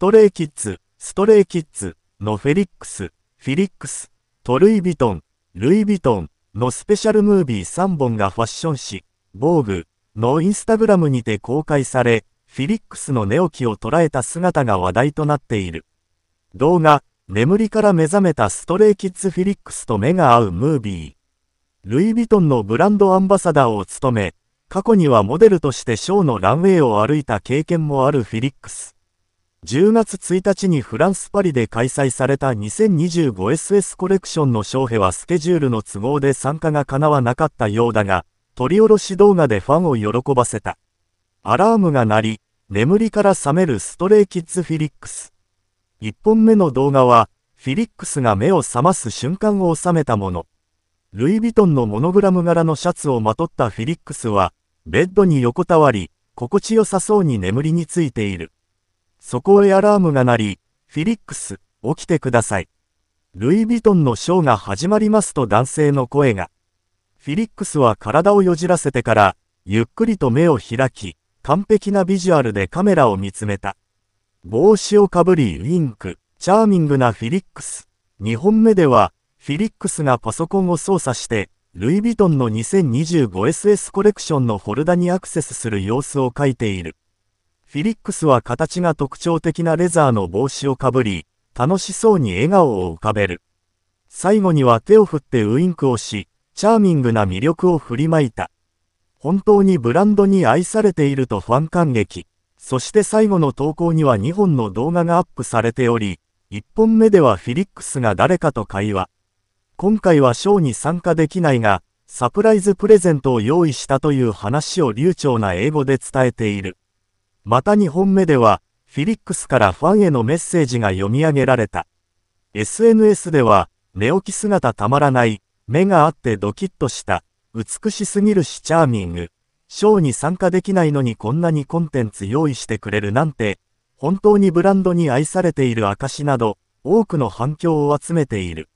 ストレイキッズ、ストレイキッズのフェリックス、フィリックス、トルイ・ヴィトン、ルイ・ヴィトンのスペシャルムービー3本がファッション誌、防具のインスタグラムにて公開され、フィリックスの寝起きを捉えた姿が話題となっている。動画、眠りから目覚めたストレイキッズフィリックスと目が合うムービー。ルイ・ヴィトンのブランドアンバサダーを務め、過去にはモデルとしてショーのランウェイを歩いた経験もあるフィリックス。10月1日にフランス・パリで開催された 2025SS コレクションの商標はスケジュールの都合で参加が叶わなかったようだが、撮り下ろし動画でファンを喜ばせた。アラームが鳴り、眠りから覚めるストレイキッズフィリックス。1本目の動画は、フィリックスが目を覚ます瞬間を収めたもの。ルイ・ヴィトンのモノグラム柄のシャツをまとったフィリックスは、ベッドに横たわり、心地よさそうに眠りについている。そこへアラームが鳴り、フィリックス、起きてください。ルイ・ヴィトンのショーが始まりますと男性の声が。フィリックスは体をよじらせてから、ゆっくりと目を開き、完璧なビジュアルでカメラを見つめた。帽子をかぶりウィンク、チャーミングなフィリックス。2本目では、フィリックスがパソコンを操作して、ルイ・ヴィトンの 2025SS コレクションのフォルダにアクセスする様子を書いている。フィリックスは形が特徴的なレザーの帽子をかぶり、楽しそうに笑顔を浮かべる。最後には手を振ってウインクをし、チャーミングな魅力を振りまいた。本当にブランドに愛されているとファン感激。そして最後の投稿には2本の動画がアップされており、1本目ではフィリックスが誰かと会話。今回はショーに参加できないが、サプライズプレゼントを用意したという話を流暢な英語で伝えている。また2本目では、フィリックスからファンへのメッセージが読み上げられた。SNS では、寝起き姿たまらない、目があってドキッとした、美しすぎるしチャーミング、ショーに参加できないのにこんなにコンテンツ用意してくれるなんて、本当にブランドに愛されている証など、多くの反響を集めている。